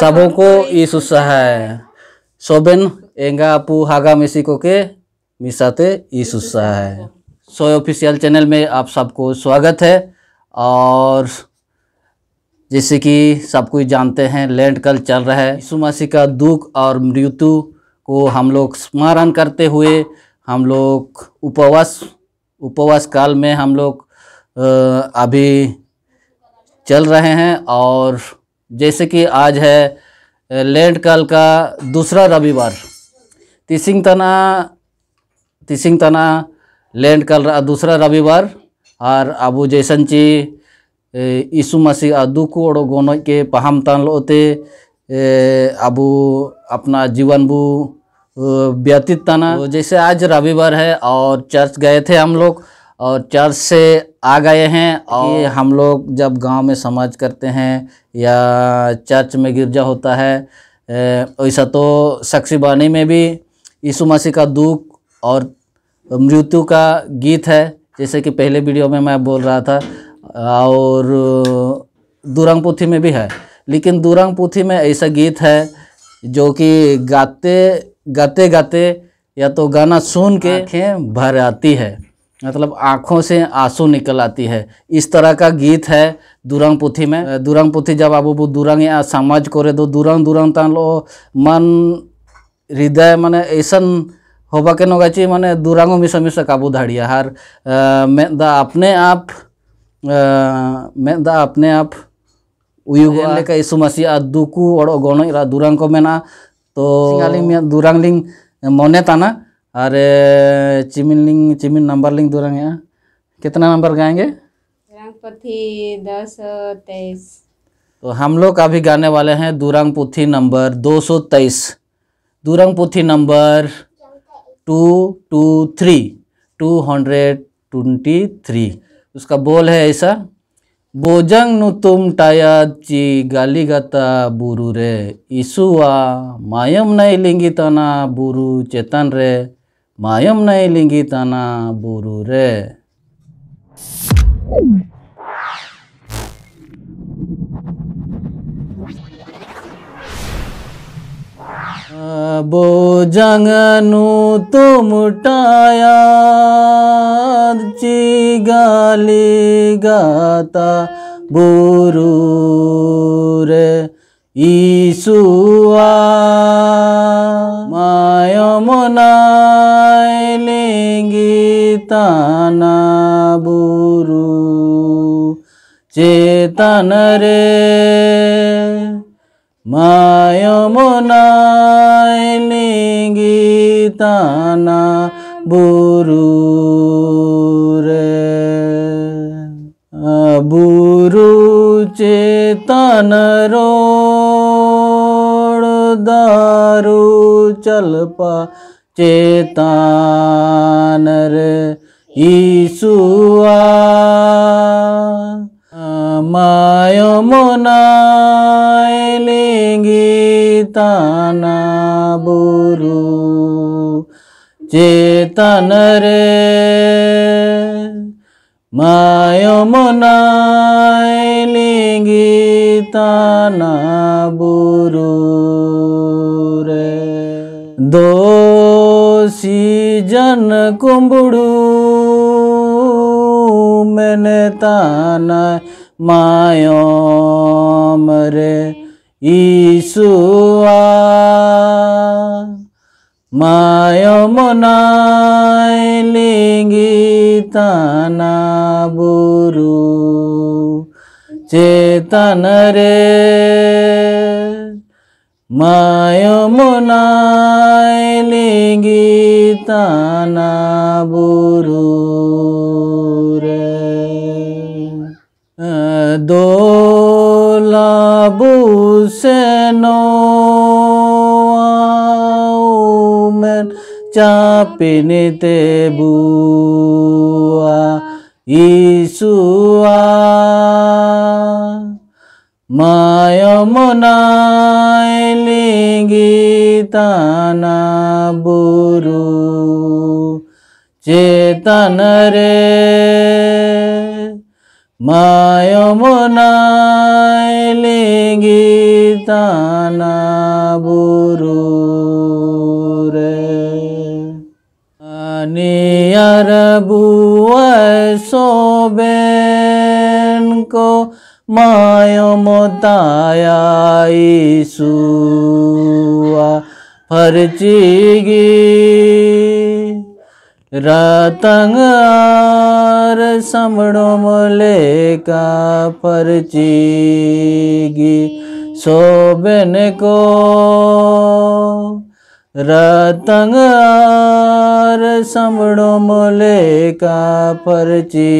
सबको Yesus है सोबेन enga हागा haga mesiko के मिसाते Yesus है सोय ऑफिशियल चैनल में आप सबको स्वागत है और जैसे कि सब कोई जानते हैं लैंड कल चल रहा है यीशु मसीह का दुख और मृत्यु को हम लोग स्मरण करते हुए हम लोग उपवास उपवास काल में हम लोग अभी चल रहे हैं और जैसे कि आज है लैंड कल का दूसरा रविवार तिसिंग तना लैंड कल दूसरा रविवार और अब जैसन ची ईसु मसीह दुख ओड़ो गोन के पहाम तान लोते अब अपना जीवन बु व्यतीत तना तो जैसे आज रविवार है और चर्च गए थे हम लोग और चर्च से आ गए हैं और हम लोग जब गांव में समाज करते हैं या चर्च में गिरजा होता है ऐसा तो शख्सी बानी में भी यीशु मसीह का दुख और मृत्यु का गीत है जैसे कि पहले वीडियो में मैं बोल रहा था और दुरंग पुथी में भी है लेकिन दुरंग पुथी में ऐसा गीत है जो कि गाते गाते गाते या तो गाना सुन के भर आती है मतलब आँखों से आंसू निकल आती है इस तरह का गीत है दुरंग पुथी में दुरंग पुथी जब आप बो दुरंग या समाज करे दो दुरंग दुरंग तान लो मन हृदय मैंने ऐसा के नगे मैंने दुरंगों मिसा मिसा काबू धाड़िया हर मैं अपने आप मैं अपने आप उयुग दुकू और गोनो दुरंग को मेना तो दुरंग लिंग मने ताना और चिमिन लिंग चिमिन नंबर लिंग दो रंग कितना नंबर गाएंगे दस तेईस तो हम लोग अभी गाने वाले हैं दुरंग पुथी नंबर दो सौ तेईस दुरंग पुथी number two two three two hundred twenty three उसका बोल है ऐसा बोजंग नु तुम टाया ची गाली गता बुरु रे ईसुआ मायम नहीं लिंगी तना बुरु चेतन रे মায়ম নাই লিঙ্গি তানা বুরু রে বো জঙ্গনু তুমটায়া গালি গাতা বুরু রে ইসুয়া মায়মনা मिलेंगी ताना बुरु चेतन रे मायो मुनाय लेंगी ताना बुरु रे बुरु चेतन रो दारू चल पा चेतानर ईसुआ मायो मोनाय लेंगी ताना बुरु चेतन रे मायो मोनाय लेंगी ताना कुंबड़ू मैंने ताना मायो मरे ईसुआ मायो मनाय लिंगी ताना चेतन रे मायो मुनायलेंगी ताना बुरू रे दोला बुसेनो आउमेन चापिनिते बुआ ईसुआ মায়মনাইলি গীতানা বুরু চেতন রে মায়মনাইলি গীতানা বুরু রে আনিয়ার বুয় সোবে को मायो मोताया ईसुआ फरचीगी रतंग आर समड़ो मोले का परचीगी सोबन को रतंग आर समणो मोले का परची